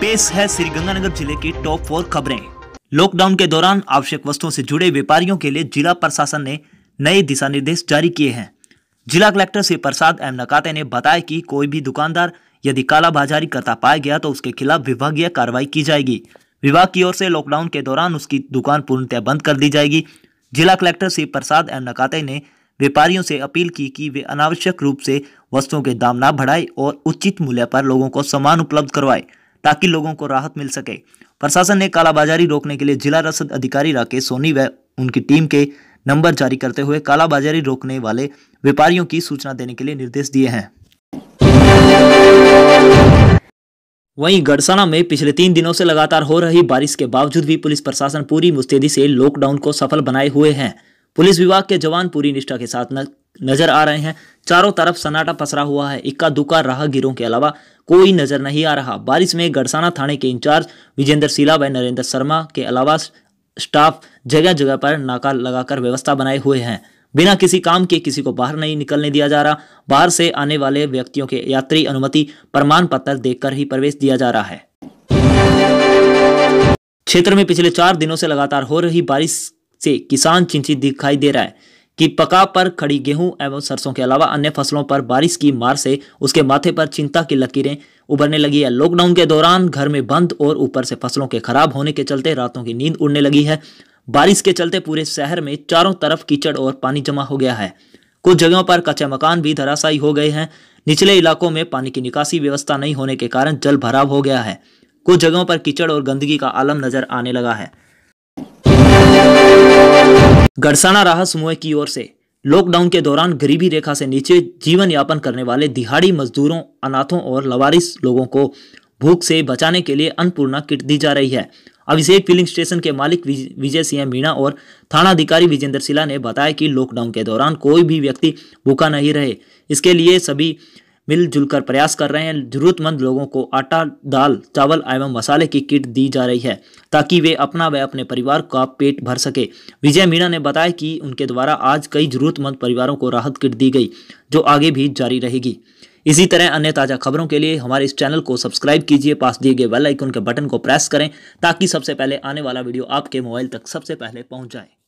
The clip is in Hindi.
पेश है श्रीगंगानगर जिले की टॉप फोर खबरें लॉकडाउन के दौरान आवश्यक वस्तुओं से जुड़े व्यापारियों के लिए जिला प्रशासन ने नए दिशा निर्देश जारी किए हैं जिला कलेक्टर श्री प्रसाद एम नकाते ने बताया कि कोई भी दुकानदार यदि कालाबाजारी करता पाया गया तो उसके खिलाफ विभागीय कार्रवाई की जाएगी विभाग की ओर से लॉकडाउन के दौरान उसकी दुकान पूर्णतया बंद कर दी जाएगी जिला कलेक्टर श्री प्रसाद एम नकाते ने व्यापारियों से अपील की कि वे अनावश्यक रूप से वस्तुओं के दाम ना बढ़ाए और उचित मूल्य पर लोगों को सामान उपलब्ध करवाएं ताकि लोगों को राहत मिल सके प्रशासन ने कालाबाजारी रोकने के लिए जिला रसद अधिकारी राकेश सोनी व उनकी टीम के नंबर जारी करते हुए कालाबाजारी रोकने वाले व्यापारियों की सूचना देने के लिए निर्देश दिए हैं वहीं गढ़साना में पिछले तीन दिनों से लगातार हो रही बारिश के बावजूद भी पुलिस प्रशासन पूरी मुस्तैदी से लॉकडाउन को सफल बनाए हुए हैं पुलिस विभाग के जवान पूरी निष्ठा के साथ नजर आ रहे हैं चारों तरफ सन्नाटा पसरा हुआ है इक्का दुक्का राहगीरों के अलावा कोई नजर नहीं आ रहा बारिश में गड़साना थाने के इंचार्ज विजेंद्र सिला व नरेंद्र शर्मा के अलावा स्टाफ जगह जगह पर नाका लगाकर व्यवस्था बनाए हुए हैं बिना किसी काम के किसी को बाहर नहीं निकलने दिया जा रहा बाहर से आने वाले व्यक्तियों के यात्री अनुमति प्रमाण पत्र देखकर ही प्रवेश दिया जा रहा है क्षेत्र में पिछले चार दिनों से लगातार हो रही बारिश से किसान चिंतित दिखाई दे रहा है कि पका पर खड़ी गेहूं एवं सरसों के अलावा अन्य फसलों पर बारिश की मार से उसके माथे पर चिंता की लकीरें उभरने लगी है लॉकडाउन के दौरान घर में बंद और ऊपर से फसलों के खराब होने के चलते रातों की नींद उड़ने लगी है बारिश के चलते पूरे शहर में चारों तरफ कीचड़ और पानी जमा हो गया है कुछ जगहों पर कच्चे मकान भी धराशायी हो गए हैं निचले इलाकों में पानी की निकासी व्यवस्था नहीं होने के कारण जल भराव हो गया है कुछ जगहों पर कीचड़ और गंदगी का आलम नजर आने लगा है गड़साना राहत समूह की ओर से लॉकडाउन के दौरान गरीबी रेखा से नीचे जीवन यापन करने वाले दिहाड़ी मजदूरों अनाथों और लवारिस लोगों को भूख से बचाने के लिए अन्नपूर्णा किट दी जा रही है अभिषेक फिलिंग स्टेशन के मालिक विजय सिंह मीणा और थानाधिकारी विजेंद्र सिला ने बताया कि लॉकडाउन के दौरान कोई भी व्यक्ति भूखा नहीं रहे इसके लिए सभी मिलजुल कर प्रयास कर रहे हैं जरूरतमंद लोगों को आटा दाल चावल एवं मसाले की किट दी जा रही है ताकि वे अपना व अपने परिवार का पेट भर सके विजय मीणा ने बताया कि उनके द्वारा आज कई जरूरतमंद परिवारों को राहत किट दी गई जो आगे भी जारी रहेगी इसी तरह अन्य ताज़ा खबरों के लिए हमारे इस चैनल को सब्सक्राइब कीजिए पास दिए गए वेल आइकन के बटन को प्रेस करें ताकि सबसे पहले आने वाला वीडियो आपके मोबाइल तक सबसे पहले पहुंच जाए